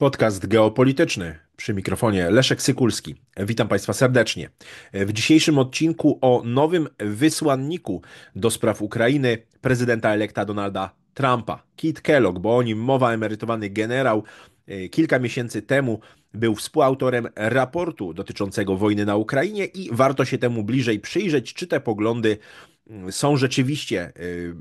Podcast geopolityczny przy mikrofonie Leszek Sykulski. Witam Państwa serdecznie. W dzisiejszym odcinku o nowym wysłanniku do spraw Ukrainy prezydenta elekta Donalda Trumpa, Kit Kellogg, bo o nim mowa, emerytowany generał. E, kilka miesięcy temu był współautorem raportu dotyczącego wojny na Ukrainie i warto się temu bliżej przyjrzeć, czy te poglądy mm, są rzeczywiście e,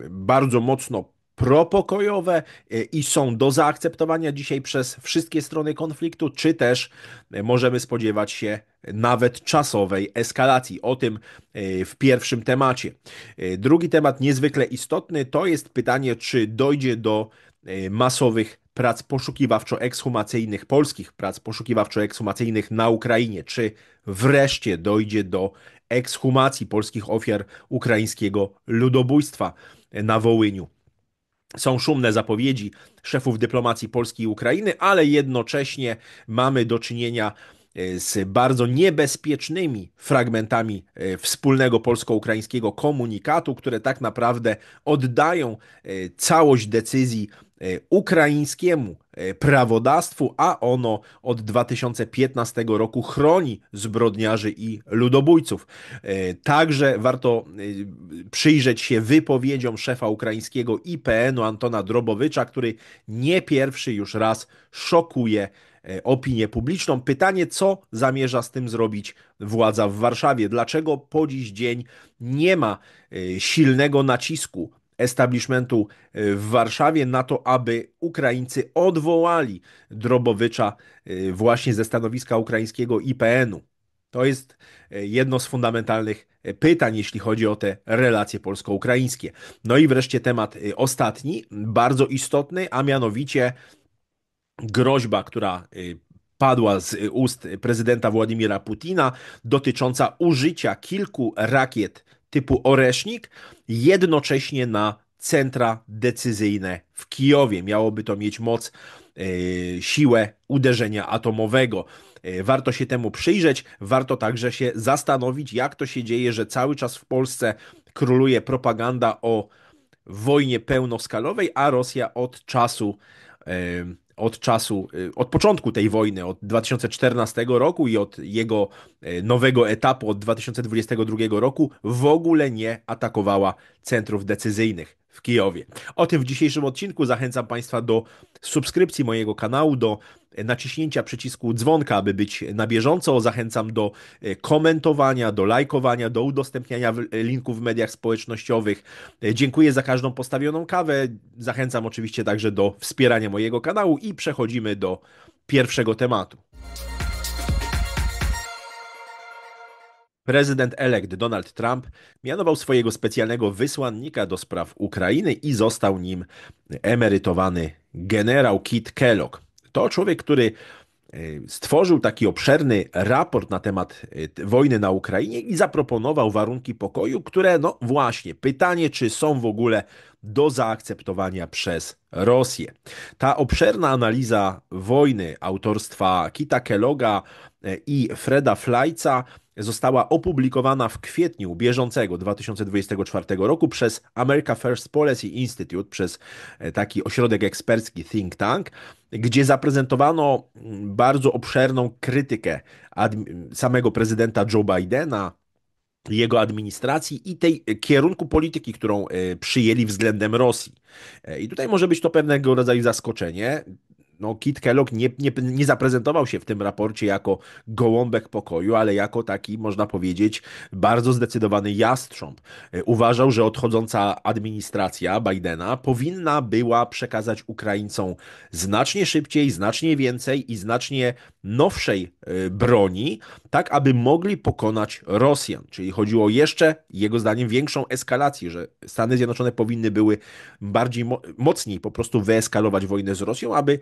bardzo mocno propokojowe e, i są do zaakceptowania dzisiaj przez wszystkie strony konfliktu, czy też e, możemy spodziewać się nawet czasowej eskalacji. O tym e, w pierwszym temacie. Drugi temat niezwykle istotny to jest pytanie, czy dojdzie do masowych prac poszukiwawczo-ekshumacyjnych, polskich prac poszukiwawczo-ekshumacyjnych na Ukrainie, czy wreszcie dojdzie do ekshumacji polskich ofiar ukraińskiego ludobójstwa na Wołyniu. Są szumne zapowiedzi szefów dyplomacji Polski i Ukrainy, ale jednocześnie mamy do czynienia e, z bardzo niebezpiecznymi fragmentami e, wspólnego polsko-ukraińskiego komunikatu, które tak naprawdę oddają e, całość decyzji E, ukraińskiemu e, prawodawstwu, a ono od 2015 roku chroni zbrodniarzy i ludobójców. E, także warto przyjrzeć się wypowiedziom szefa ukraińskiego IPN-u Antona Drobowicza, który nie pierwszy już raz szokuje opinię publiczną. Pytanie, co zamierza z tym zrobić władza w Warszawie? Dlaczego po dziś dzień nie ma silnego nacisku establishmentu e, w Warszawie na to, aby Ukraińcy odwołali Drobowicza e, właśnie ze stanowiska ukraińskiego IPN-u. To jest e, jedno z fundamentalnych pytań, jeśli chodzi o te relacje polsko-ukraińskie. No i wreszcie temat ostatni, bardzo istotny, a mianowicie groźba, która padła z ust prezydenta Władimira Putina dotycząca użycia kilku rakiet typu Oresznik jednocześnie na centra decyzyjne w Kijowie. Miałoby to mieć moc, e, siłę uderzenia atomowego. E, warto się temu przyjrzeć, warto także się zastanowić, jak to się dzieje, że cały czas w Polsce króluje propaganda o wojnie pełnoskalowej, a Rosja od czasu e, od czasu, y, od początku tej wojny, od 2014 roku i od jego y, nowego etapu od 2022 roku w ogóle nie atakowała centrów decyzyjnych w Kijowie. O tym w dzisiejszym odcinku zachęcam Państwa do subskrypcji mojego kanału, do e, naciśnięcia przycisku dzwonka, aby być na bieżąco. Zachęcam do e, komentowania, do lajkowania, do udostępniania e, linków w mediach społecznościowych. Dziękuję za każdą postawioną kawę. Zachęcam oczywiście także do wspierania mojego kanału i przechodzimy do pierwszego tematu. Prezydent-elekt Donald Trump mianował swojego specjalnego wysłannika do spraw Ukrainy i został nim emerytowany generał Kit Kellogg. To człowiek, który e, stworzył taki obszerny raport na temat e, wojny na Ukrainie i zaproponował warunki pokoju, które, no właśnie, pytanie, czy są w ogóle do zaakceptowania przez Rosję. Ta obszerna analiza wojny autorstwa Kita Kelloga e, i Freda Flajca została opublikowana w kwietniu bieżącego 2024 roku przez America First Policy Institute, przez e, taki ośrodek ekspercki think tank, gdzie zaprezentowano mm, bardzo obszerną krytykę samego prezydenta Joe Bidena, jego administracji i tej e, kierunku polityki, którą e, przyjęli względem Rosji. I tutaj może być to pewnego rodzaju zaskoczenie no, Kit Kellogg nie, nie, nie zaprezentował się w tym raporcie jako gołąbek pokoju, ale jako taki, można powiedzieć, bardzo zdecydowany jastrząb. E, uważał, że odchodząca administracja Bidena powinna była przekazać Ukraińcom znacznie szybciej, znacznie więcej i znacznie nowszej e, broni, tak aby mogli pokonać Rosjan. Czyli chodziło o jeszcze, jego zdaniem, większą eskalację, że Stany Zjednoczone powinny były bardziej mocniej po prostu wyeskalować wojnę z Rosją, aby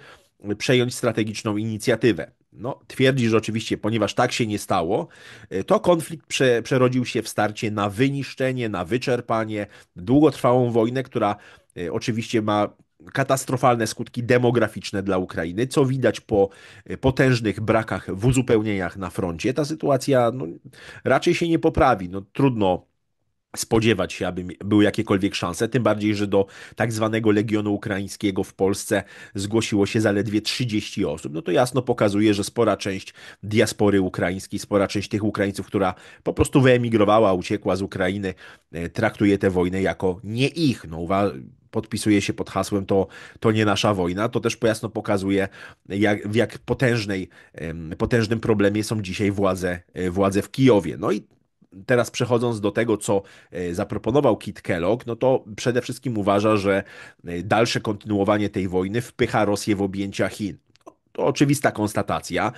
przejąć strategiczną inicjatywę. No, twierdzi, że oczywiście, ponieważ tak się nie stało, y, to konflikt prze, przerodził się w starcie na wyniszczenie, na wyczerpanie, długotrwałą wojnę, która y, oczywiście ma katastrofalne skutki demograficzne dla Ukrainy, co widać po y, potężnych brakach w uzupełnieniach na froncie. Ta sytuacja no, raczej się nie poprawi. No, trudno spodziewać się, aby były jakiekolwiek szanse, tym bardziej, że do tak zwanego Legionu Ukraińskiego w Polsce zgłosiło się zaledwie 30 osób. No to jasno pokazuje, że spora część diaspory ukraińskiej, spora część tych Ukraińców, która po prostu wyemigrowała, uciekła z Ukrainy, e, traktuje tę wojnę jako nie ich. No, podpisuje się pod hasłem to, to nie nasza wojna, to też jasno pokazuje, jak, w jak potężnej, potężnym problemie są dzisiaj władze, e, władze w Kijowie. No i teraz przechodząc do tego, co e, zaproponował Kit Kellogg, no to przede wszystkim uważa, że e, dalsze kontynuowanie tej wojny wpycha Rosję w objęcia Chin. To oczywista konstatacja.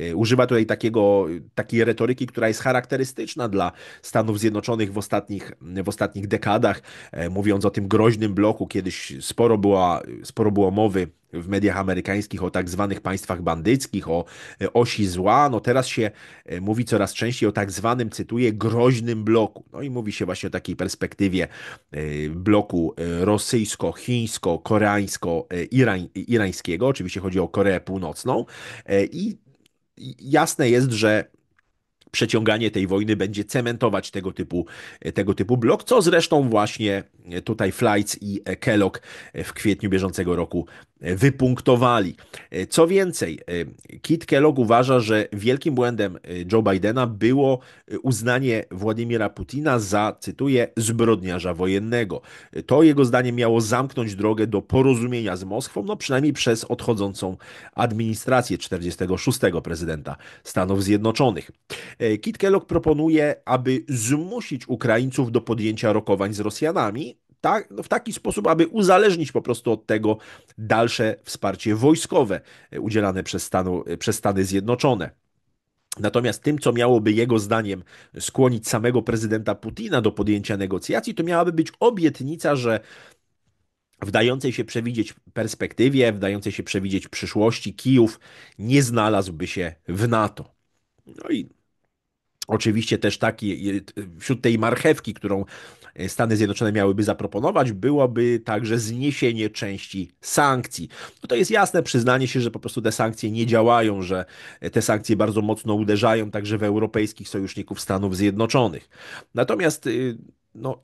Y, używa tutaj takiego, takiej retoryki, która jest charakterystyczna dla Stanów Zjednoczonych w ostatnich, w ostatnich dekadach, e, mówiąc o tym groźnym bloku. Kiedyś sporo, była, sporo było mowy w mediach amerykańskich o tak zwanych państwach bandyckich, o e, osi zła. No teraz się e, mówi coraz częściej o tak zwanym, cytuję, groźnym bloku. No i mówi się właśnie o takiej perspektywie bloku rosyjsko-chińsko-koreańsko-irańskiego. Oczywiście chodzi o Koreę Północną. I jasne jest, że przeciąganie tej wojny będzie cementować tego typu, tego typu blok, co zresztą właśnie tutaj Flights i Kellogg w kwietniu bieżącego roku wypunktowali. E, co więcej, e, Kit Kellogg uważa, że wielkim błędem e, Joe Bidena było uznanie Władimira Putina za, cytuję, zbrodniarza wojennego. To jego zdaniem miało zamknąć drogę do porozumienia z Moskwą, no przynajmniej przez odchodzącą administrację 46. prezydenta Stanów Zjednoczonych. Kit Kellogg proponuje, aby zmusić Ukraińców do podjęcia rokowań z Rosjanami, tak, w taki sposób, aby uzależnić po prostu od tego dalsze wsparcie wojskowe e, udzielane przez, Stanu, e, przez Stany Zjednoczone. Natomiast tym, co miałoby jego zdaniem skłonić samego prezydenta Putina do podjęcia negocjacji, to miałaby być obietnica, że w dającej się przewidzieć perspektywie, w dającej się przewidzieć przyszłości, Kijów nie znalazłby się w NATO. No i Oczywiście też taki, wśród tej marchewki, którą e, Stany Zjednoczone miałyby zaproponować, byłoby także zniesienie części sankcji. No to jest jasne przyznanie się, że po prostu te sankcje nie działają, że e, te sankcje bardzo mocno uderzają także w europejskich sojuszników Stanów Zjednoczonych. Natomiast y, no,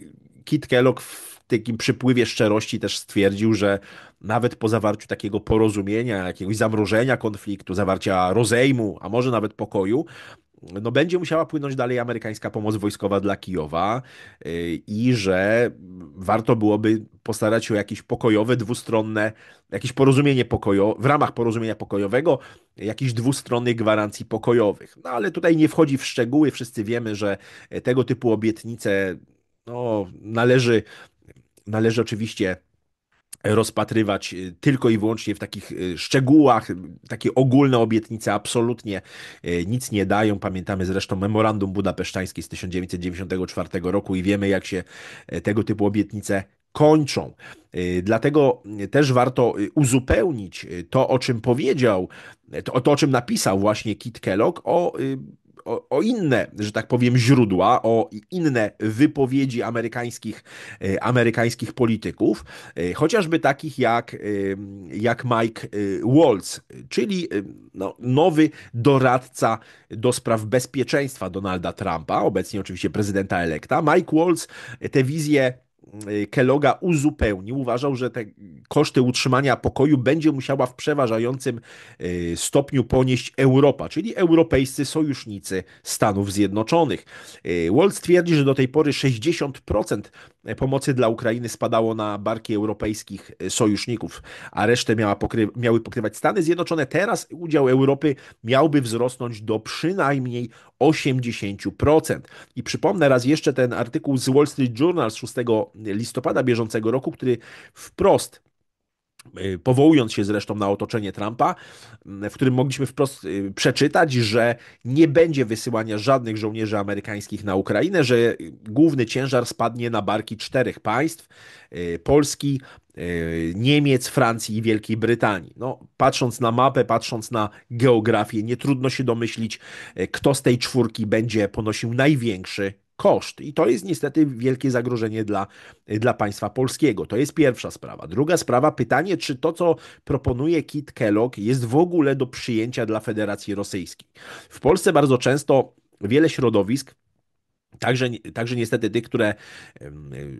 Kit Kellogg w takim przypływie szczerości też stwierdził, że nawet po zawarciu takiego porozumienia, jakiegoś zamrożenia konfliktu, zawarcia rozejmu, a może nawet pokoju, no będzie musiała płynąć dalej amerykańska pomoc wojskowa dla Kijowa y, i że warto byłoby postarać się o jakieś pokojowe, dwustronne, jakieś porozumienie pokojowe, w ramach porozumienia pokojowego, jakichś dwustronnych gwarancji pokojowych. No ale tutaj nie wchodzi w szczegóły, wszyscy wiemy, że tego typu obietnice no, należy, należy oczywiście rozpatrywać y, tylko i wyłącznie w takich y, szczegółach. Takie ogólne obietnice absolutnie y, nic nie dają. Pamiętamy zresztą memorandum budapesztańskie z 1994 roku i wiemy, jak się tego typu obietnice kończą. Dlatego też warto uzupełnić to, o czym powiedział, to, to o czym napisał właśnie Kit Kellogg, o o, o, inne, że tak powiem, źródła, o inne wypowiedzi amerykańskich, e, amerykańskich polityków, e, chociażby takich jak, e, jak Mike Waltz, czyli no, nowy doradca do spraw bezpieczeństwa Donalda Trumpa, obecnie oczywiście prezydenta elekta. Mike Waltz te wizje. Y, Kelloga uzupełnił. Uważał, że te koszty utrzymania pokoju będzie musiała w przeważającym y, stopniu ponieść Europa, czyli europejscy sojusznicy Stanów Zjednoczonych. Y, Wall twierdzi, że do tej pory 60% pomocy dla Ukrainy spadało na barki europejskich e, sojuszników, a resztę miała pokry miały pokrywać Stany Zjednoczone, teraz udział Europy miałby wzrosnąć do przynajmniej 80%. I przypomnę raz jeszcze ten artykuł z Wall Street Journal z 6 listopada bieżącego roku, który wprost Y, powołując się zresztą na otoczenie Trumpa, mm, w którym mogliśmy wprost y, przeczytać, że nie będzie wysyłania żadnych żołnierzy amerykańskich na Ukrainę, że y, główny ciężar spadnie na barki czterech państw: Polski, Niemiec, Francji i Wielkiej Brytanii. No, patrząc na mapę, patrząc na geografię, nie trudno się domyślić, kto z tej czwórki będzie ponosił największy koszt. I to jest niestety wielkie zagrożenie dla, dla państwa polskiego. To jest pierwsza sprawa. Druga sprawa, pytanie, czy to, co proponuje Kit Kellogg, jest w ogóle do przyjęcia dla Federacji Rosyjskiej. W Polsce bardzo często wiele środowisk Także, także niestety tych, które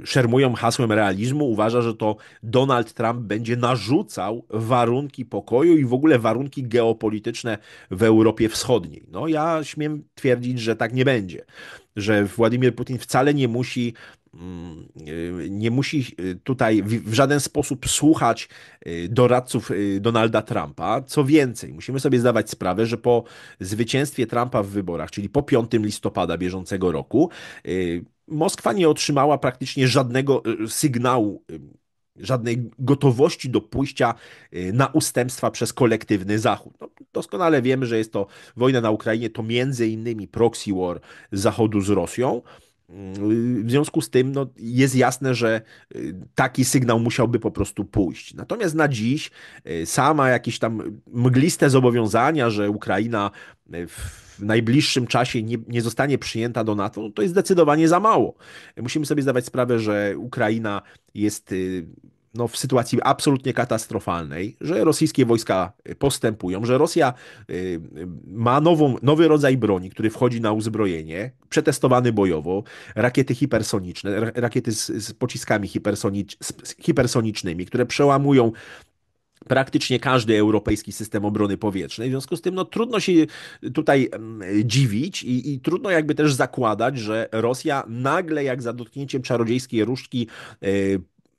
szermują hasłem realizmu, uważa, że to Donald Trump będzie narzucał warunki pokoju i w ogóle warunki geopolityczne w Europie Wschodniej. No ja śmiem twierdzić, że tak nie będzie że Władimir Putin wcale nie musi mm, nie musi y, tutaj w żaden sposób słuchać y, doradców y, Donalda Trumpa. Co więcej, musimy sobie zdawać sprawę, że po zwycięstwie Trumpa w wyborach, czyli po 5 listopada bieżącego roku, Moskwa nie otrzymała praktycznie żadnego sygnału żadnej gotowości do pójścia y, na ustępstwa przez kolektywny Zachód. No, doskonale wiemy, że jest to wojna na Ukrainie, to między innymi proxy war Zachodu z Rosją. Mm, w związku z tym no, jest jasne, że y, taki sygnał musiałby po prostu pójść. Natomiast na dziś y, sama jakieś tam mgliste zobowiązania, że Ukraina w w najbliższym czasie nie, nie zostanie przyjęta do NATO, no to jest zdecydowanie za mało. Musimy sobie zdawać sprawę, że Ukraina jest y, no, w sytuacji absolutnie katastrofalnej, że rosyjskie wojska postępują, że Rosja y, y, ma nową, nowy rodzaj broni, który wchodzi na uzbrojenie, przetestowany bojowo, rakiety hipersoniczne, rakiety z, z pociskami hipersonicz, z hipersonicznymi, które przełamują praktycznie każdy europejski system obrony powietrznej. W związku z tym no, trudno się tutaj dziwić i, i, trudno jakby też zakładać, że Rosja nagle jak za dotknięciem czarodziejskiej różdżki e,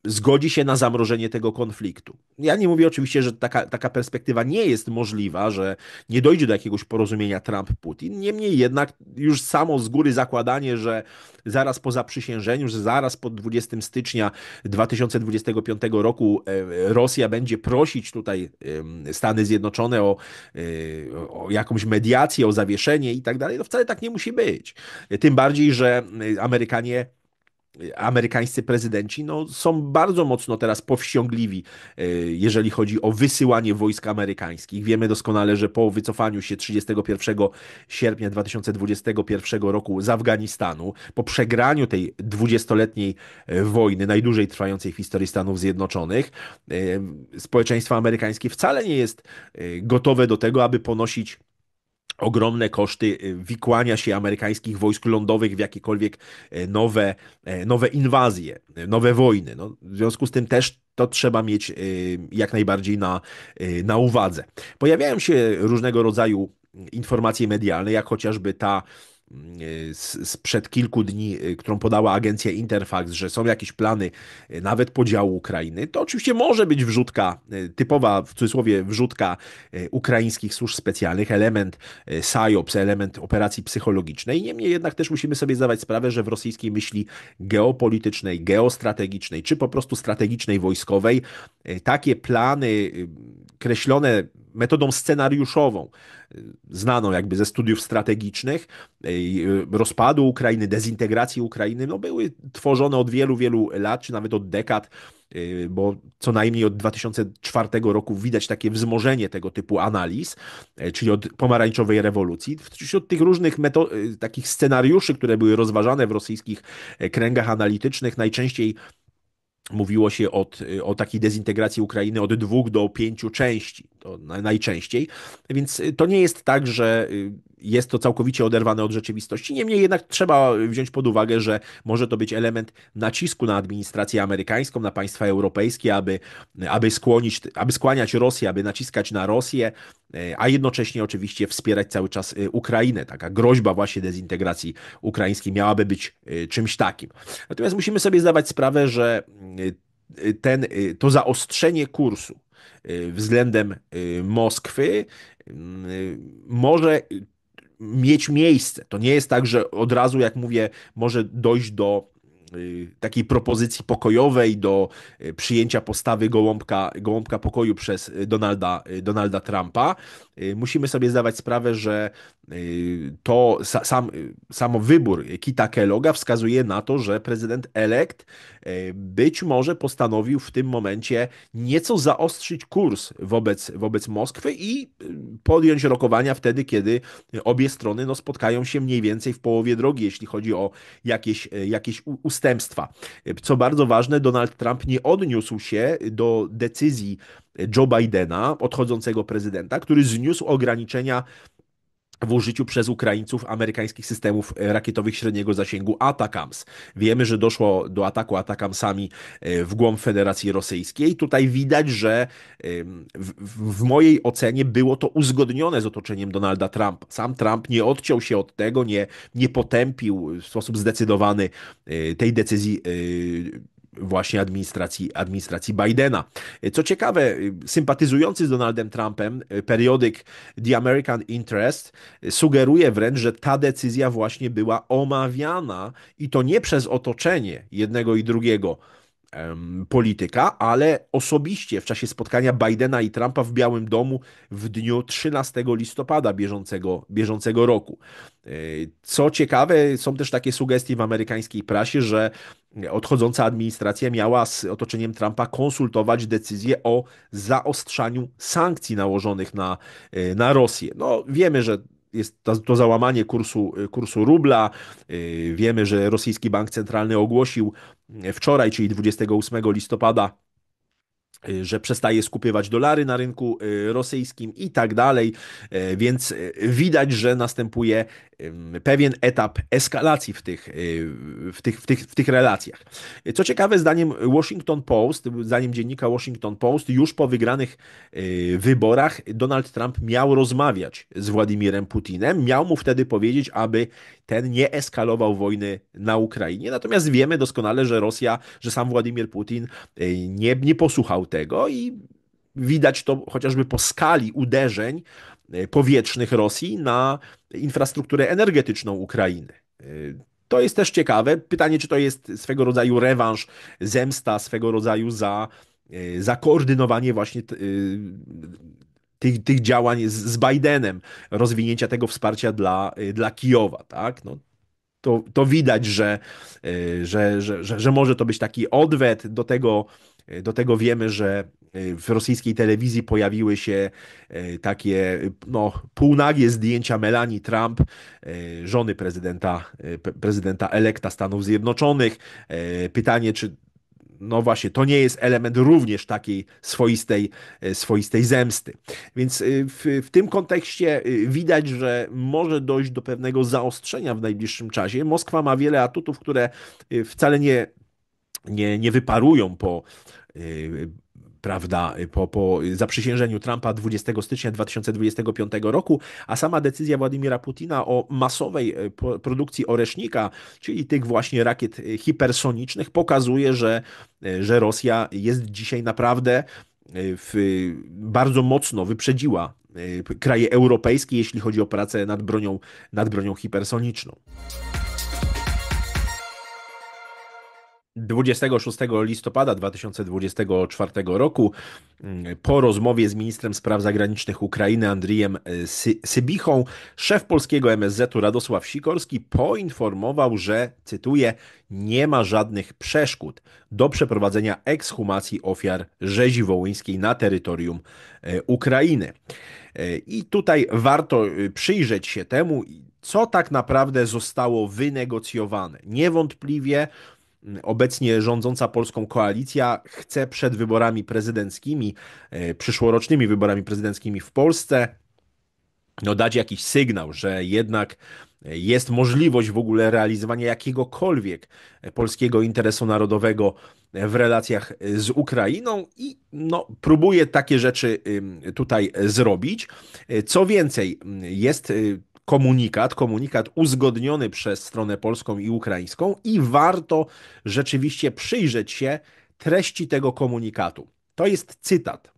zgodzi się na zamrożenie tego konfliktu. Ja nie mówię oczywiście, że taka, taka perspektywa nie jest możliwa, że nie dojdzie do jakiegoś porozumienia Trump-Putin. Niemniej jednak już samo z góry zakładanie, że zaraz po zaprzysiężeniu, że zaraz po 20 stycznia 2025 roku e, Rosja będzie prosić tutaj Stany Zjednoczone o, e, o jakąś mediację, o zawieszenie i tak dalej, to no wcale tak nie musi być. Tym bardziej, że e, Amerykanie amerykańscy prezydenci no, są bardzo mocno teraz powściągliwi, e, jeżeli chodzi o wysyłanie wojsk amerykańskich. Wiemy doskonale, że po wycofaniu się 31 sierpnia 2021 roku z Afganistanu, po przegraniu tej 20-letniej e, wojny, najdłużej trwającej w historii Stanów Zjednoczonych, e, społeczeństwo amerykańskie wcale nie jest gotowe do tego, aby ponosić ogromne koszty y, wikłania się amerykańskich wojsk lądowych w jakiekolwiek e, nowe, e, nowe inwazje, e, nowe wojny. No, w związku z tym też to trzeba mieć y, jak najbardziej na, y, na uwadze. Pojawiają się różnego rodzaju mm, informacje medialne, jak chociażby ta Y, sprzed kilku dni, y, którą podała agencja Interfax, że są jakieś plany y, nawet podziału Ukrainy, to oczywiście może być wrzutka, typowa w cudzysłowie wrzutka ukraińskich służb specjalnych, element psyops, element operacji psychologicznej. Niemniej jednak też musimy sobie zdawać sprawę, że w rosyjskiej myśli geopolitycznej, geostrategicznej, czy po prostu strategicznej wojskowej, takie plany kreślone metodą scenariuszową, y, znaną jakby ze studiów strategicznych, y, y, rozpadu Ukrainy, dezintegracji Ukrainy, no były tworzone od wielu, wielu lat, czy nawet od dekad bo co najmniej od 2004 roku widać takie wzmożenie tego typu analiz, czyli od pomarańczowej rewolucji. Wśród tych różnych meto- takich scenariuszy, które były rozważane w rosyjskich kręgach analitycznych, najczęściej mówiło się od, y, o takiej dezintegracji Ukrainy od dwóch do pięciu części, to najczęściej. Więc y, to nie jest tak, że y, jest to całkowicie oderwane od rzeczywistości. Niemniej jednak trzeba wziąć pod uwagę, że może to być element nacisku na administrację amerykańską, na państwa europejskie, aby, aby, skłonić, aby skłaniać Rosję, aby naciskać na Rosję, e, a jednocześnie oczywiście wspierać cały czas e, Ukrainę. Taka groźba właśnie dezintegracji ukraińskiej miałaby być e, czymś takim. Natomiast musimy sobie zdawać sprawę, że ten, to zaostrzenie kursu względem Moskwy może mieć miejsce. To nie jest tak, że od razu, jak mówię, może dojść do y, takiej propozycji pokojowej do y, przyjęcia postawy gołąbka, gołąbka pokoju przez Donalda, y, Donalda Trumpa. Musimy sobie zdawać sprawę, że Y, to sam, y, sam wybór Kita Kelloga wskazuje na to, że prezydent elekt y, być może postanowił w tym momencie nieco zaostrzyć kurs wobec, wobec Moskwy i podjąć rokowania wtedy, kiedy obie strony no, spotkają się mniej więcej w połowie drogi, jeśli chodzi o jakieś, jakieś ustępstwa. Co bardzo ważne, Donald Trump nie odniósł się do decyzji Joe Bidena, odchodzącego prezydenta, który zniósł ograniczenia w użyciu przez Ukraińców amerykańskich systemów e, rakietowych średniego zasięgu Atakams. Wiemy, że doszło do ataku Atakamsami e, w głąb Federacji Rosyjskiej. Tutaj widać, że w, w, mojej ocenie było to uzgodnione z otoczeniem Donalda Trumpa. Sam Trump nie odciął się od tego, nie, nie potępił w sposób zdecydowany e, tej decyzji właśnie administracji, administracji Bidena. Co ciekawe, sympatyzujący z Donaldem Trumpem e, periodyk The American Interest e, sugeruje wręcz, że ta decyzja właśnie była omawiana i to nie przez otoczenie jednego i drugiego polityka, ale osobiście w czasie spotkania Bidena i Trumpa w Białym Domu w dniu 13 listopada bieżącego, bieżącego roku. E, co ciekawe, są też takie sugestie w amerykańskiej prasie, że odchodząca administracja miała z otoczeniem Trumpa konsultować decyzję o zaostrzaniu sankcji nałożonych na, e, na Rosję. No, wiemy, że jest to, to załamanie kursu, kursu rubla. Y, wiemy, że rosyjski bank centralny ogłosił y, wczoraj, czyli 28 listopada, Y, że przestaje skupywać dolary na rynku y, rosyjskim i tak dalej. Y, więc widać, że następuje pewien etap eskalacji w tych, w tych, w tych, w tych relacjach. Co ciekawe, zdaniem Washington Post, zdaniem dziennika Washington Post, już po wygranych wyborach Donald Trump miał rozmawiać z Władimirem Putinem. Miał mu wtedy powiedzieć, aby ten nie eskalował wojny na Ukrainie. Natomiast wiemy doskonale, że Rosja, że sam Władimir Putin nie, nie posłuchał tego i widać to chociażby po skali uderzeń e, powietrznych Rosji na infrastrukturę energetyczną Ukrainy. E, to jest też ciekawe. Pytanie, czy to jest swego rodzaju rewanż, zemsta swego rodzaju za, e, za koordynowanie właśnie tych, tych działań z, z Bidenem, rozwinięcia tego wsparcia dla, dla Kijowa. Tak? No, to, to widać, że, że, że, że, że może to być taki odwet do tego, E, do tego wiemy, że e, w rosyjskiej telewizji pojawiły się e, takie no, półnagie zdjęcia Melanii Trump, żony prezydenta, prezydenta elekta Stanów Zjednoczonych. Pytanie, czy no właśnie, to nie jest element również takiej swoistej, swoistej zemsty. Więc w, w tym kontekście widać, że może dojść do pewnego zaostrzenia w najbliższym czasie. Moskwa ma wiele atutów, które wcale nie nie, nie wyparują po, Y, prawda, y, po, po zaprzysiężeniu Trumpa 20 stycznia 2025 roku, a sama decyzja Władimira Putina o masowej y, produkcji oresznika, czyli tych właśnie rakiet hipersonicznych, pokazuje, że, że Rosja jest dzisiaj naprawdę w, bardzo mocno wyprzedziła kraje europejskie, jeśli chodzi o pracę nad bronią, nad bronią hipersoniczną. 26 listopada 2024 roku mm, po rozmowie z ministrem spraw zagranicznych Ukrainy Andrijem e, Sybichą szef polskiego MSZ-u Radosław Sikorski poinformował, że cytuję nie ma żadnych przeszkód do przeprowadzenia ekshumacji ofiar rzezi wołyńskiej na terytorium e, Ukrainy. E, I tutaj warto przyjrzeć się temu, co tak naprawdę zostało wynegocjowane. Niewątpliwie obecnie rządząca Polską koalicja chce przed wyborami prezydenckimi, e, przyszłorocznymi wyborami prezydenckimi w Polsce, no dać jakiś sygnał, że jednak e, jest możliwość w ogóle realizowania jakiegokolwiek e, polskiego interesu narodowego w relacjach z Ukrainą i no, próbuje takie rzeczy tutaj zrobić. Co więcej, jest komunikat, komunikat uzgodniony przez stronę polską i ukraińską i warto rzeczywiście przyjrzeć się treści tego komunikatu. To jest cytat.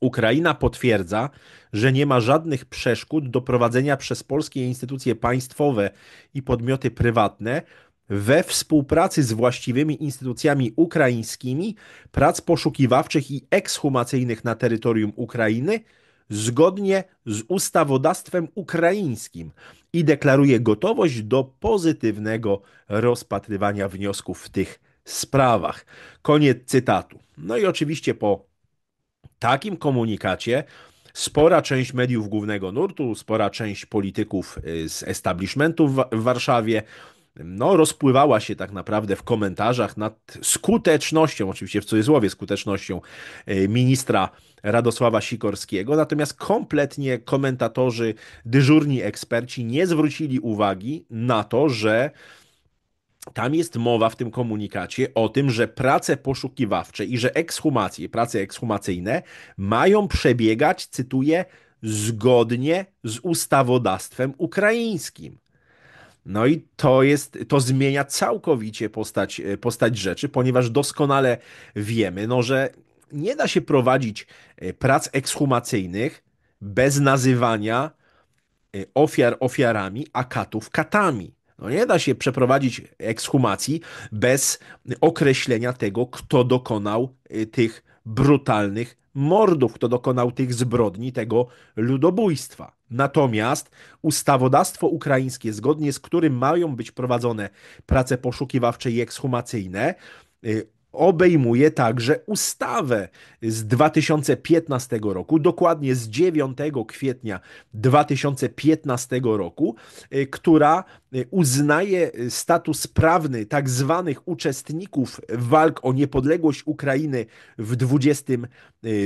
Ukraina potwierdza, że nie ma żadnych przeszkód do prowadzenia przez polskie instytucje państwowe i podmioty prywatne we współpracy z właściwymi instytucjami ukraińskimi prac poszukiwawczych i ekshumacyjnych na terytorium Ukrainy zgodnie z ustawodawstwem ukraińskim i deklaruje gotowość do pozytywnego rozpatrywania wniosków w tych sprawach. Koniec cytatu. No i oczywiście po takim komunikacie spora część mediów głównego nurtu, spora część polityków y, z establishmentu w Warszawie no, rozpływała się tak naprawdę w komentarzach nad skutecznością, oczywiście w cudzysłowie skutecznością e, ministra Radosława Sikorskiego, natomiast kompletnie komentatorzy, dyżurni eksperci nie zwrócili uwagi na to, że tam jest mowa w tym komunikacie o tym, że prace poszukiwawcze i że ekshumacje, prace ekshumacyjne mają przebiegać, cytuję, zgodnie z ustawodawstwem ukraińskim. No i to jest, to zmienia całkowicie postać, e, postać rzeczy, ponieważ doskonale wiemy, no, że nie da się prowadzić e, prac ekshumacyjnych bez nazywania e, ofiar ofiarami, a katów katami. No nie da się przeprowadzić ekshumacji bez określenia tego, kto dokonał tych brutalnych mordów, kto dokonał tych zbrodni, tego ludobójstwa. Natomiast ustawodawstwo ukraińskie, zgodnie z którym mają być prowadzone prace poszukiwawcze i ekshumacyjne, y, obejmuje także ustawę z 2015 roku, dokładnie z 9 kwietnia 2015 roku, y, która y, uznaje y, status prawny tak zwanych uczestników walk o niepodległość Ukrainy w XX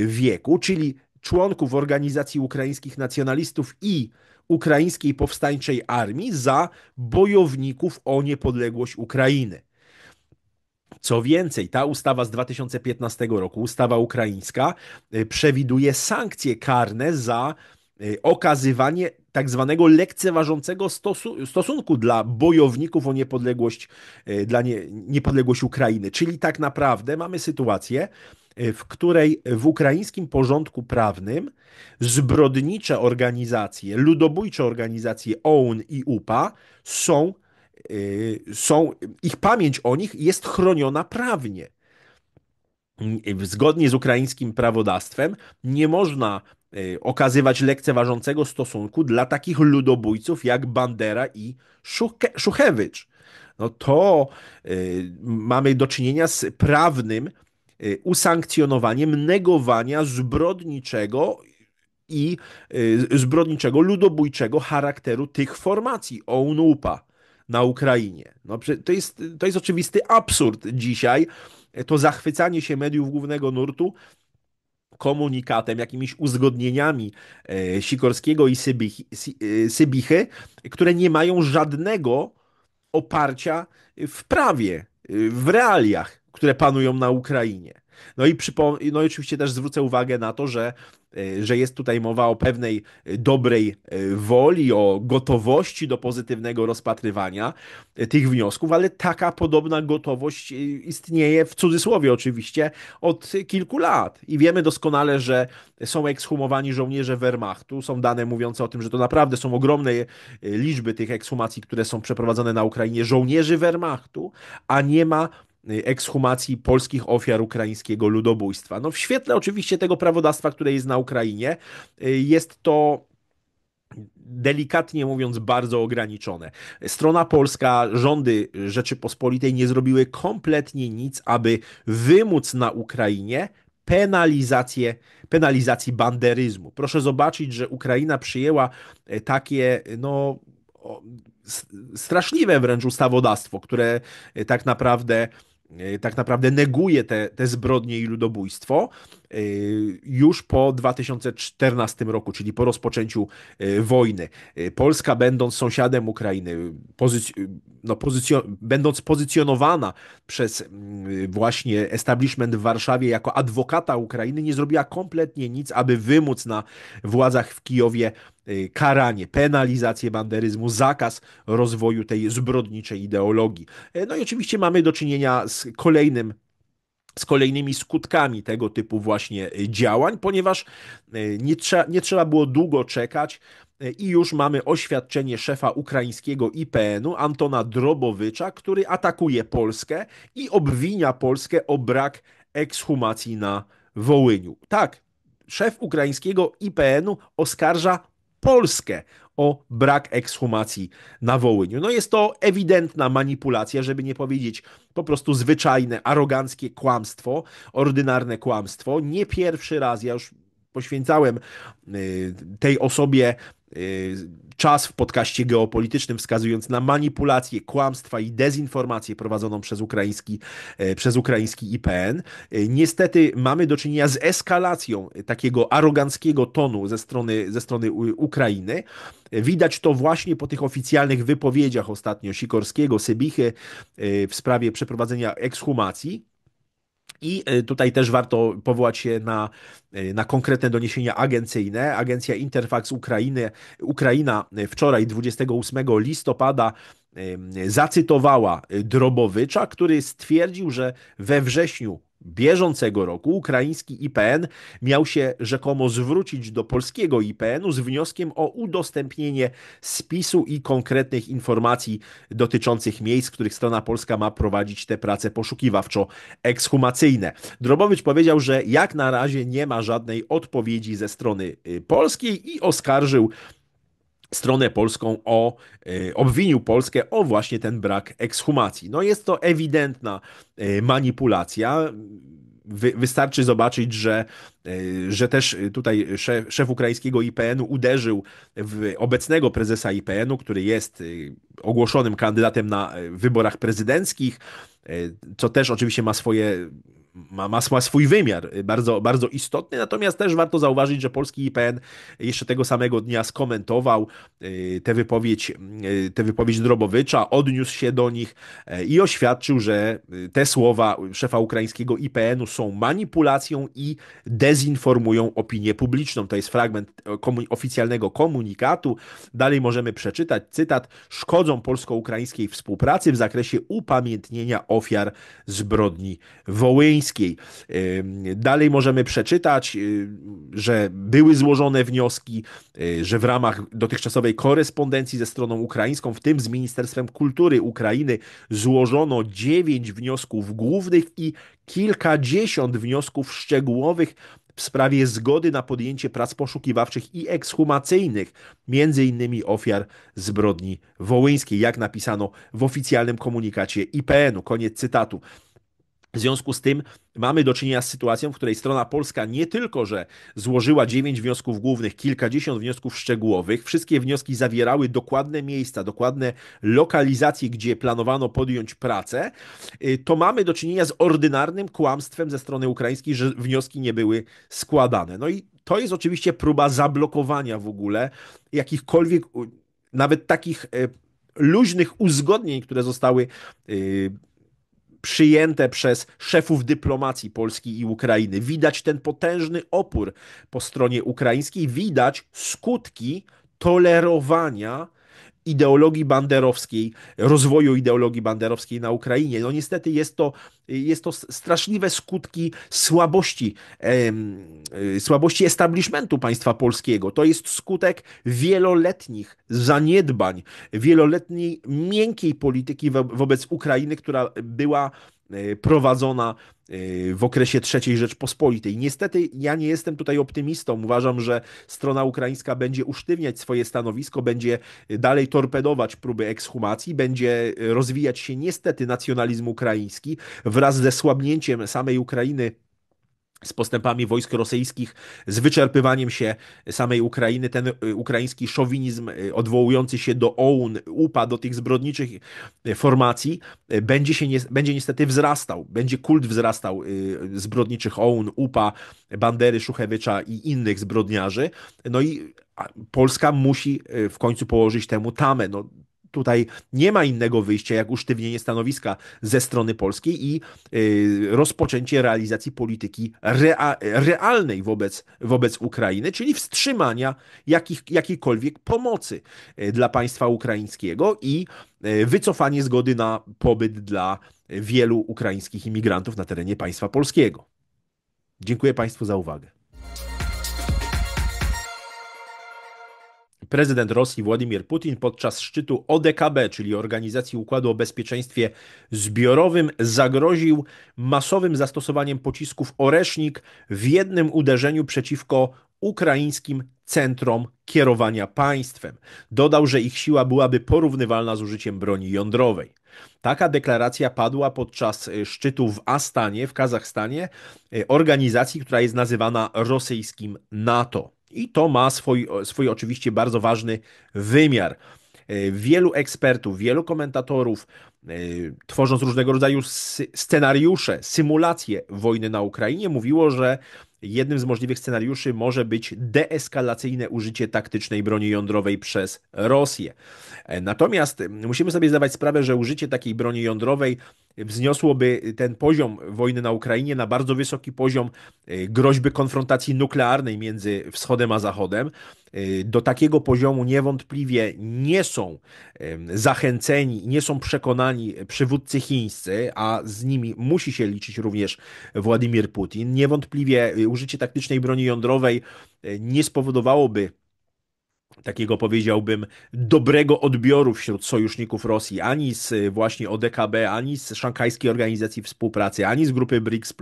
wieku, czyli członków organizacji ukraińskich nacjonalistów i Ukraińskiej Powstańczej Armii za bojowników o niepodległość Ukrainy. Co więcej, ta ustawa z 2015 roku, ustawa ukraińska, y, przewiduje sankcje karne za y, okazywanie tak zwanego lekceważącego stosunku dla bojowników o niepodległość, y, dla nie, niepodległość Ukrainy. Czyli tak naprawdę mamy sytuację, w której w ukraińskim porządku prawnym zbrodnicze organizacje, ludobójcze organizacje OUN i UPA są Y, są, ich pamięć o nich jest chroniona prawnie. Y, zgodnie z ukraińskim prawodawstwem nie można y, okazywać lekceważącego stosunku dla takich ludobójców jak Bandera i Szuke Szuchewicz. No to mamy do czynienia z prawnym usankcjonowaniem negowania zbrodniczego i zbrodniczego, ludobójczego charakteru tych formacji OUNUPA na Ukrainie. No, to, jest, to jest oczywisty absurd dzisiaj, to zachwycanie się mediów głównego nurtu komunikatem, jakimiś uzgodnieniami e, Sikorskiego i Sybichy, e, Sybichy, które nie mają żadnego oparcia w prawie, e, w realiach, które panują na Ukrainie. No i, no i oczywiście też zwrócę uwagę na to, że E, że jest tutaj mowa o pewnej e, dobrej e, woli, o gotowości do pozytywnego rozpatrywania tych wniosków, ale taka podobna gotowość istnieje w cudzysłowie oczywiście od kilku lat. I wiemy doskonale, że są ekshumowani żołnierze Wehrmachtu, są dane mówiące o tym, że to naprawdę są ogromne liczby tych ekshumacji, które są przeprowadzone na Ukrainie żołnierzy Wehrmachtu, a nie ma ekshumacji polskich ofiar ukraińskiego ludobójstwa. No w świetle oczywiście tego prawodawstwa, które jest na Ukrainie, y, jest to delikatnie mówiąc, bardzo ograniczone. Strona polska, rządy Rzeczypospolitej nie zrobiły kompletnie nic, aby wymóc na Ukrainie penalizację, penalizacji banderyzmu. Proszę zobaczyć, że Ukraina przyjęła y, takie, no straszliwe wręcz ustawodawstwo, które y, tak naprawdę E, tak naprawdę neguje te, te zbrodnie i ludobójstwo, Y, już po 2014 roku, czyli po rozpoczęciu y, wojny. Y, Polska, będąc sąsiadem Ukrainy, pozyc- no, pozycjo- będąc pozycjonowana przez właśnie establishment w Warszawie jako adwokata Ukrainy, nie zrobiła kompletnie nic, aby wymóc na władzach w Kijowie karanie, penalizację banderyzmu, zakaz rozwoju tej zbrodniczej ideologii. No i oczywiście mamy do czynienia z kolejnym z kolejnymi skutkami tego typu właśnie e, działań, ponieważ e, nie, trza, nie trzeba było długo czekać e, i już mamy oświadczenie szefa ukraińskiego IPN-u Antona Drobowycza, który atakuje Polskę i obwinia Polskę o brak ekshumacji na Wołyniu. Tak, szef ukraińskiego IPN-u oskarża Polskę o brak ekshumacji na Wołyniu. No jest to ewidentna manipulacja, żeby nie powiedzieć po prostu zwyczajne, aroganckie kłamstwo, ordynarne kłamstwo. Nie pierwszy raz, ja już poświęcałem y, tej osobie Y, czas w podcaście geopolitycznym, wskazując na manipulacje, kłamstwa i dezinformację prowadzoną przez ukraiński, e, przez ukraiński IPN. E, niestety mamy do czynienia z eskalacją takiego aroganckiego tonu ze strony, ze strony Ukrainy. E, widać to właśnie po tych oficjalnych wypowiedziach ostatnio Sikorskiego, Sybichy w sprawie przeprowadzenia ekshumacji. I e, tutaj też warto powołać się na, e, na konkretne doniesienia agencyjne. Agencja Interfax Ukrainy, Ukraina e, wczoraj, 28 listopada, zacytowała Drobowycza, który stwierdził, że we wrześniu bieżącego roku ukraiński IPN miał się rzekomo zwrócić do polskiego IPN-u z wnioskiem o udostępnienie spisu i konkretnych informacji dotyczących miejsc, w których strona polska ma prowadzić te prace poszukiwawczo-ekshumacyjne. Drobowicz powiedział, że jak na razie nie ma żadnej odpowiedzi ze strony y, polskiej i oskarżył stronę polską o, e, obwinił Polskę o właśnie ten brak ekshumacji. No jest to ewidentna e, manipulacja. wystarczy zobaczyć, że, e, że też tutaj szef, szef ukraińskiego IPN-u uderzył w obecnego prezesa IPN-u, który jest ogłoszonym kandydatem na wyborach prezydenckich, co też oczywiście ma swoje ma, ma, ma swój wymiar y, bardzo, bardzo istotny, natomiast też warto zauważyć, że polski IPN jeszcze tego samego dnia skomentował y, tę wypowiedź, y, tę wypowiedź Drobowycza, odniósł się do nich i oświadczył, że te słowa szefa ukraińskiego IPN-u są manipulacją i dezinformują opinię publiczną. To jest fragment e, komu oficjalnego komunikatu. Dalej możemy przeczytać cytat: Szkodzą polsko-ukraińskiej współpracy w zakresie upamiętnienia ofiar zbrodni wołyńskiej. Dalej możemy przeczytać, y, że były złożone wnioski, y, że w ramach dotychczasowej korespondencji ze stroną ukraińską, w tym z Ministerstwem Kultury Ukrainy, złożono dziewięć wniosków głównych i kilkadziesiąt wniosków szczegółowych w sprawie zgody na podjęcie prac poszukiwawczych i ekshumacyjnych, między innymi ofiar zbrodni wołyńskiej, jak napisano w oficjalnym komunikacie IPN-u. Koniec cytatu. W związku z tym mamy do czynienia z sytuacją, w której strona polska nie tylko, że złożyła dziewięć wniosków głównych, kilkadziesiąt wniosków szczegółowych, wszystkie wnioski zawierały dokładne miejsca, dokładne lokalizacje, gdzie planowano podjąć pracę, y, to mamy do czynienia z ordynarnym kłamstwem ze strony ukraińskiej, że wnioski nie były składane. No i to jest oczywiście próba zablokowania w ogóle jakichkolwiek, nawet takich y, luźnych uzgodnień, które zostały y, przyjęte przez szefów dyplomacji Polski i Ukrainy. Widać ten potężny opór po stronie ukraińskiej, widać skutki tolerowania ideologii banderowskiej, rozwoju ideologii banderowskiej na Ukrainie. No niestety jest to, jest to straszliwe skutki słabości, y, słabości establishmentu państwa polskiego. To jest skutek wieloletnich zaniedbań, wieloletniej miękkiej polityki wobec Ukrainy, która była E, prowadzona e, w okresie III Rzeczpospolitej. Niestety ja nie jestem tutaj optymistą. Uważam, że strona ukraińska będzie usztywniać swoje stanowisko, będzie dalej torpedować próby ekshumacji, będzie rozwijać się niestety nacjonalizm ukraiński wraz ze słabnięciem samej Ukrainy z postępami wojsk rosyjskich, z wyczerpywaniem się samej Ukrainy, ten y, ukraiński szowinizm y, odwołujący się do OUN, UPA, do tych zbrodniczych y, formacji, będzie, się będzie niestety wzrastał, będzie kult wzrastał zbrodniczych OUN, UPA, Bandery, Szuchewycza i innych zbrodniarzy. No i Polska musi w końcu położyć temu tamę. No, tutaj nie ma innego wyjścia jak usztywnienie stanowiska ze strony polskiej i y, rozpoczęcie realizacji polityki rea realnej wobec, wobec Ukrainy, czyli wstrzymania jakich, jakiejkolwiek pomocy y, dla państwa ukraińskiego i y, wycofanie zgody na pobyt dla wielu ukraińskich imigrantów na terenie państwa polskiego. Dziękuję Państwu za uwagę. Prezydent Rosji Władimir Putin podczas szczytu ODKB, czyli Organizacji Układu o Bezpieczeństwie Zbiorowym, zagroził masowym zastosowaniem pocisków Oresznik w jednym uderzeniu przeciwko ukraińskim centrom kierowania państwem. Dodał, że ich siła byłaby porównywalna z użyciem broni jądrowej. Taka deklaracja padła podczas e, szczytu w Astanie, w Kazachstanie, e, organizacji, która jest nazywana rosyjskim NATO. I to ma swój, swój oczywiście bardzo ważny wymiar. E, wielu ekspertów, wielu komentatorów, e, tworząc różnego rodzaju scenariusze, symulacje wojny na Ukrainie, mówiło, że jednym z możliwych scenariuszy może być deeskalacyjne użycie taktycznej broni jądrowej przez Rosję. E, natomiast musimy sobie zdawać sprawę, że użycie takiej broni jądrowej wzniosłoby ten poziom wojny na Ukrainie na bardzo wysoki poziom e, groźby konfrontacji nuklearnej między Wschodem a Zachodem. E, do takiego poziomu niewątpliwie nie są e, zachęceni, nie są przekonani przywódcy chińscy, a z nimi musi się liczyć również Władimir Putin. Niewątpliwie użycie taktycznej broni jądrowej nie spowodowałoby takiego powiedziałbym dobrego odbioru wśród sojuszników Rosji, ani z y, właśnie ODKB, ani z Szanghajskiej Organizacji Współpracy, ani z grupy BRICS+.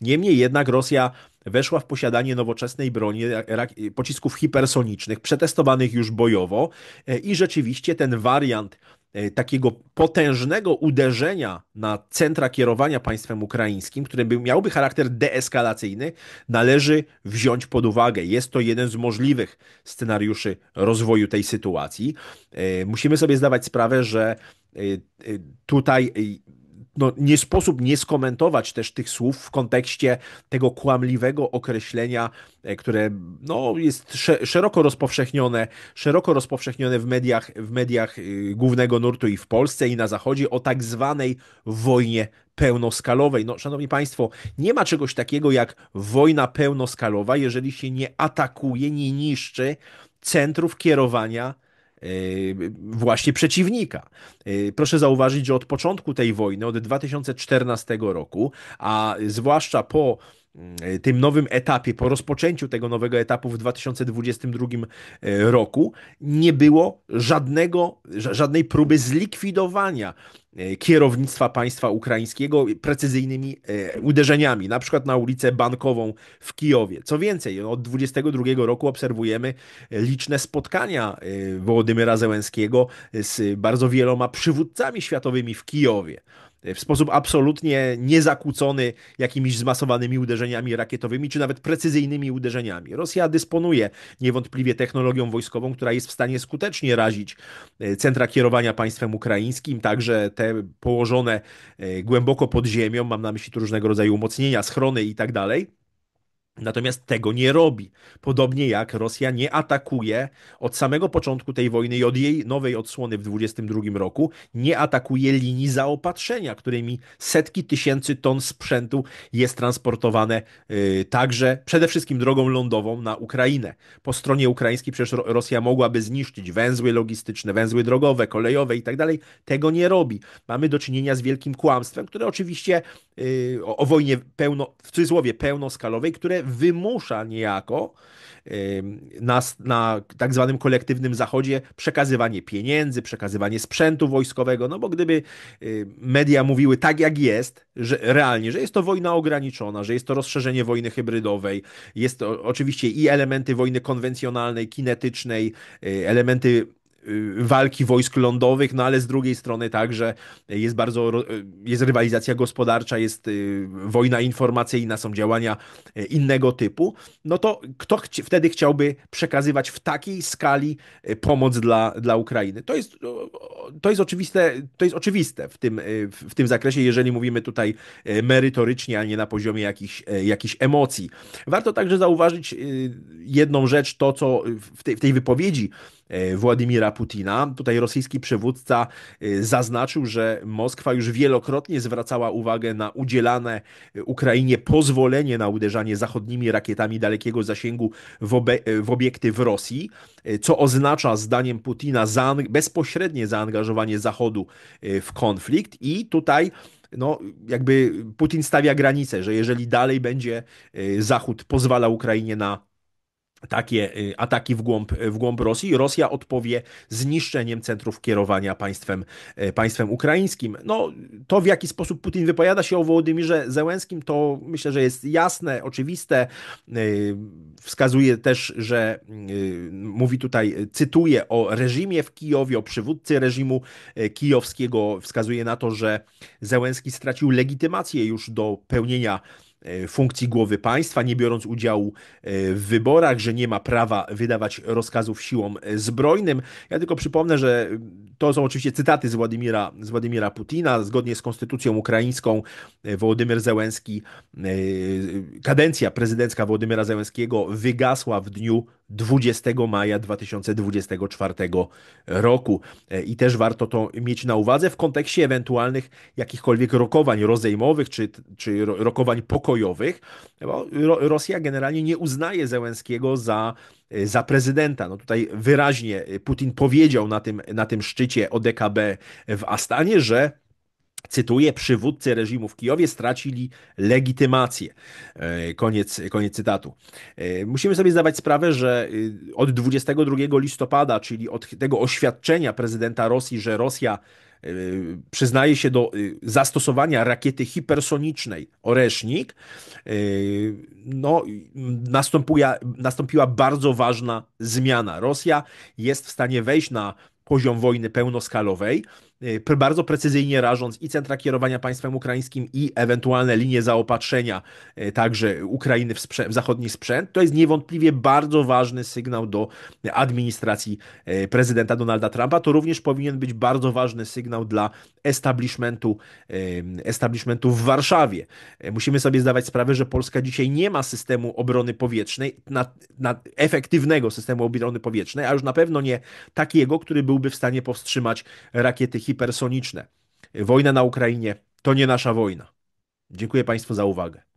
Niemniej jednak Rosja weszła w posiadanie nowoczesnej broni, e, e, pocisków hipersonicznych, przetestowanych już bojowo e, i rzeczywiście ten wariant E, takiego potężnego uderzenia na centra kierowania państwem ukraińskim, które miałby charakter deeskalacyjny, należy wziąć pod uwagę. Jest to jeden z możliwych scenariuszy rozwoju tej sytuacji. E, musimy sobie zdawać sprawę, że e, tutaj no, nie sposób nie skomentować też tych słów w kontekście tego kłamliwego określenia, e, które no, jest szeroko rozpowszechnione, szeroko rozpowszechnione w mediach, w mediach y, głównego nurtu i w Polsce i na Zachodzie o tak zwanej wojnie pełnoskalowej. No, szanowni państwo, nie ma czegoś takiego jak wojna pełnoskalowa, jeżeli się nie atakuje, nie niszczy centrów kierowania E, właśnie przeciwnika. E, proszę zauważyć, że od początku tej wojny, od 2014 roku, a zwłaszcza po e, tym nowym etapie, po rozpoczęciu tego nowego etapu w 2022 roku, nie było żadnego, żadnej próby zlikwidowania E, kierownictwa państwa ukraińskiego precyzyjnymi e, uderzeniami, na przykład na ulicę Bankową w Kijowie. Co więcej, od 22 roku obserwujemy e, liczne spotkania Wołodymyra Zełenskiego z bardzo wieloma przywódcami światowymi w Kijowie w sposób absolutnie niezakłócony jakimiś zmasowanymi uderzeniami rakietowymi, czy nawet precyzyjnymi uderzeniami. Rosja dysponuje niewątpliwie technologią wojskową, która jest w stanie skutecznie razić e, centra kierowania państwem ukraińskim, także te położone e, głęboko pod ziemią, mam na myśli tu różnego rodzaju umocnienia, schrony i tak dalej. Natomiast tego nie robi. Podobnie jak Rosja nie atakuje od samego początku tej wojny i od jej nowej odsłony w 2022 roku, nie atakuje linii zaopatrzenia, którymi setki tysięcy ton sprzętu jest transportowane yy, także przede wszystkim drogą lądową na Ukrainę. Po stronie ukraińskiej przecież Rosja mogłaby zniszczyć węzły logistyczne, węzły drogowe, kolejowe itd. Tak tego nie robi. Mamy do czynienia z wielkim kłamstwem, które oczywiście Y, o, wojnie pełno, w cudzysłowie pełnoskalowej, które wymusza niejako y, nas na tak zwanym kolektywnym zachodzie przekazywanie pieniędzy, przekazywanie sprzętu wojskowego, no bo gdyby y, media mówiły tak jak jest, że realnie, że jest to wojna ograniczona, że jest to rozszerzenie wojny hybrydowej, jest to oczywiście i elementy wojny konwencjonalnej, kinetycznej, elementy Y, walki wojsk lądowych, no ale z drugiej strony także jest bardzo, y, jest rywalizacja gospodarcza, jest y, wojna informacyjna, są działania innego typu, no to kto chci, wtedy chciałby przekazywać w takiej skali pomoc dla, dla Ukrainy? To jest, to jest oczywiste, to jest oczywiste w tym, w tym zakresie, jeżeli mówimy tutaj merytorycznie, a nie na poziomie jakichś, jakich emocji. Warto także zauważyć jedną rzecz, to co w tej, w tej wypowiedzi E, Władimira Putina. Tutaj rosyjski przywódca e, zaznaczył, że Moskwa już wielokrotnie zwracała uwagę na udzielane e, Ukrainie pozwolenie na uderzanie zachodnimi rakietami dalekiego zasięgu w, obie- w obiekty w Rosji, co oznacza zdaniem Putina zaang- bezpośrednie zaangażowanie Zachodu w konflikt i tutaj no, jakby Putin stawia granicę, że jeżeli dalej będzie Zachód pozwala Ukrainie na takie y, ataki w głąb, y, w głąb Rosji. Rosja odpowie zniszczeniem centrów kierowania państwem, y, państwem ukraińskim. No, to w jaki sposób Putin wypowiada się o Wołodymirze Zełenskim, to myślę, że jest jasne, oczywiste. Wskazuje też, że mówi tutaj, cytuję, o reżimie w Kijowie, o przywódcy reżimu kijowskiego. Wskazuje na to, że Zełenski stracił legitymację już do pełnienia E, funkcji głowy państwa, nie biorąc udziału e, w wyborach, że nie ma prawa wydawać rozkazów siłom e, zbrojnym. Ja tylko przypomnę, że mm, to są oczywiście cytaty z Władimira, z Władimira Putina. Zgodnie z konstytucją ukraińską Władimir Zełenski, kadencja prezydencka Władimira Zełenskiego wygasła w dniu 20 maja 2024 roku. E, I też warto to mieć na uwadze w kontekście ewentualnych jakichkolwiek rokowań rozejmowych czy, czy rokowań pokojowych, bo Rosja generalnie nie uznaje Zełenskiego za, e, za prezydenta. No tutaj wyraźnie Putin powiedział na tym, na tym szczycie ODKB w Astanie, że cytuję, przywódcy reżimu w Kijowie stracili legitymację. E, koniec, koniec cytatu. E, musimy sobie zdawać sprawę, że y, od 22 listopada, czyli od tego oświadczenia prezydenta Rosji, że Rosja y, przyznaje się do y, zastosowania rakiety hipersonicznej Oresznik, no, nastąpiła, nastąpiła bardzo ważna zmiana. Rosja jest w stanie wejść na poziom wojny pełnoskalowej, Y, bardzo precyzyjnie rażąc i centra kierowania państwem ukraińskim i ewentualne linie zaopatrzenia y, także Ukrainy w, w zachodni sprzęt, to jest niewątpliwie bardzo ważny sygnał do administracji y, prezydenta Donalda Trumpa. To również powinien być bardzo ważny sygnał dla establishmentu, establishmentu w Warszawie. Musimy sobie zdawać sprawę, że Polska dzisiaj nie ma systemu obrony powietrznej, na, na efektywnego systemu obrony powietrznej, a już na pewno nie takiego, który byłby w stanie powstrzymać rakiety chińskie hipersoniczne. Wojna na Ukrainie to nie nasza wojna. Dziękuję Państwu za uwagę.